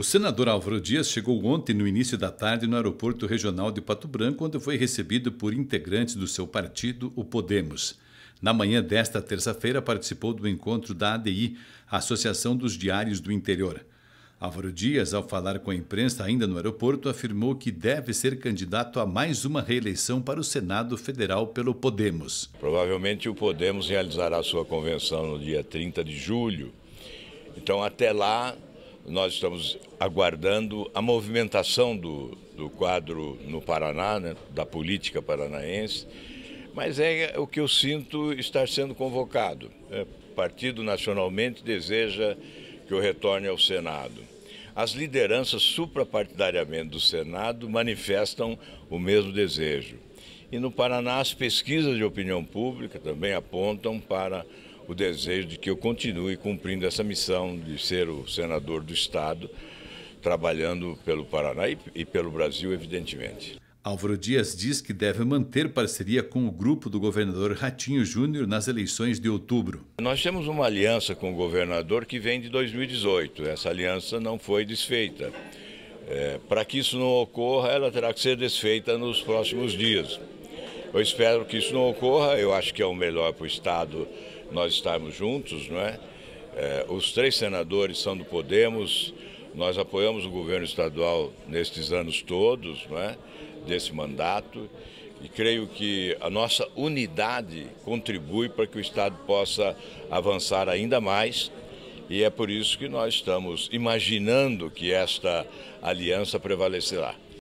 O senador Álvaro Dias chegou ontem no início da tarde no aeroporto regional de Pato Branco, onde foi recebido por integrantes do seu partido, o Podemos. Na manhã desta terça-feira, participou do encontro da ADI, Associação dos Diários do Interior. Álvaro Dias, ao falar com a imprensa ainda no aeroporto, afirmou que deve ser candidato a mais uma reeleição para o Senado Federal pelo Podemos. Provavelmente o Podemos realizará sua convenção no dia 30 de julho. Então, até lá, nós estamos aguardando a movimentação do, do quadro no Paraná, né, da política paranaense, mas é o que eu sinto estar sendo convocado. O é, partido nacionalmente deseja que eu retorne ao Senado. As lideranças suprapartidariamente do Senado manifestam o mesmo desejo. E no Paraná, as pesquisas de opinião pública também apontam para o desejo de que eu continue cumprindo essa missão de ser o senador do Estado, trabalhando pelo Paraná e, pelo Brasil, evidentemente. Álvaro Dias diz que deve manter parceria com o grupo do governador Ratinho Júnior nas eleições de outubro. Nós temos uma aliança com o governador que vem de 2018. Essa aliança não foi desfeita. É, Para que isso não ocorra, ela terá que ser desfeita nos próximos dias. Eu espero que isso não ocorra, eu acho que é o melhor para o Estado nós estarmos juntos, não é? é os três senadores são do Podemos, nós apoiamos o governo estadual nestes anos todos, não é? desse mandato, e creio que a nossa unidade contribui para que o Estado possa avançar ainda mais e é por isso que nós estamos imaginando que esta aliança prevalecerá.